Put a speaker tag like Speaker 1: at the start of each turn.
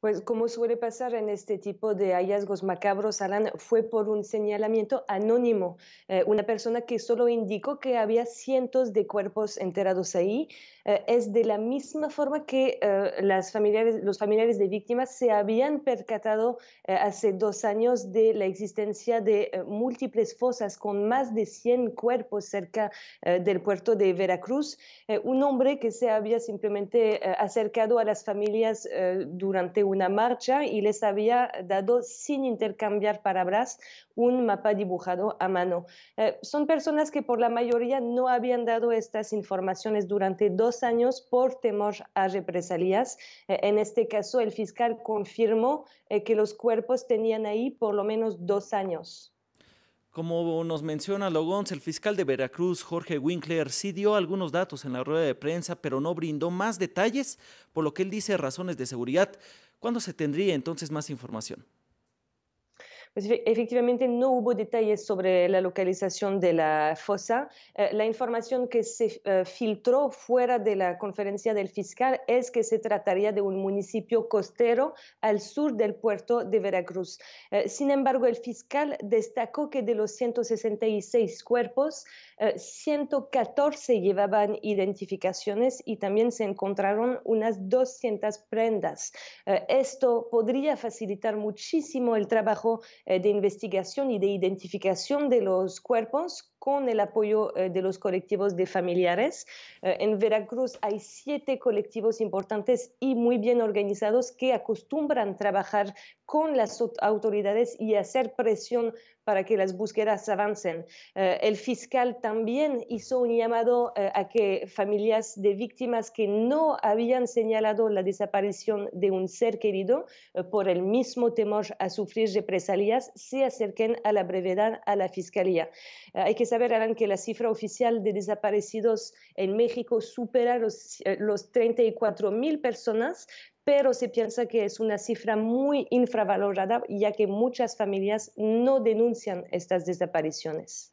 Speaker 1: Pues como suele pasar en este tipo de hallazgos macabros, Alan fue por un señalamiento anónimo, eh, una persona que solo indicó que había cientos de cuerpos enterados ahí. Eh, es de la misma forma que eh, las familiares, los familiares de víctimas se habían percatado hace dos años de la existencia de múltiples fosas con más de 100 cuerpos cerca del puerto de Veracruz. un hombre que se había simplemente acercado a las familias durante una marcha y les había dado, sin intercambiar palabras, un mapa dibujado a mano. Eh, son personas que por la mayoría no habían dado estas informaciones durante dos años por temor a represalias. Eh, en este caso, el fiscal confirmó eh, que los cuerpos tenían ahí por lo menos dos años.
Speaker 2: Como nos menciona Logons, el fiscal de Veracruz, Jorge Winkler, sí dio algunos datos en la rueda de prensa, pero no brindó más detalles, por lo que él dice razones de seguridad. ¿Cuándo se tendría entonces más información?
Speaker 1: Pues, efectivamente, no hubo detalles sobre la localización de la fosa. Eh, la información que se eh, filtró fuera de la conferencia del fiscal es que se trataría de un municipio costero al sur del puerto de Veracruz. Eh, sin embargo, el fiscal destacó que de los 166 cuerpos, 114 llevaban identificaciones y también se encontraron unas 200 prendas. esto podría facilitar muchísimo el trabajo eh, de investigación y de identificación de los cuerpos con el apoyo eh, de los colectivos de familiares. Eh, en Veracruz hay siete colectivos importantes y muy bien organizados que acostumbran trabajar con las autoridades y hacer presión para que las búsquedas avancen. Eh, el fiscal también hizo un llamado a que familias de víctimas que no habían señalado la desaparición de un ser querido por el mismo temor a sufrir represalias se acerquen a la brevedad a la fiscalía. hay que saber que la cifra oficial de desaparecidos en México supera los, 34.000 eh, 34 mil personas, pero se piensa que es una cifra muy infravalorada, ya que muchas familias no denuncian estas desapariciones.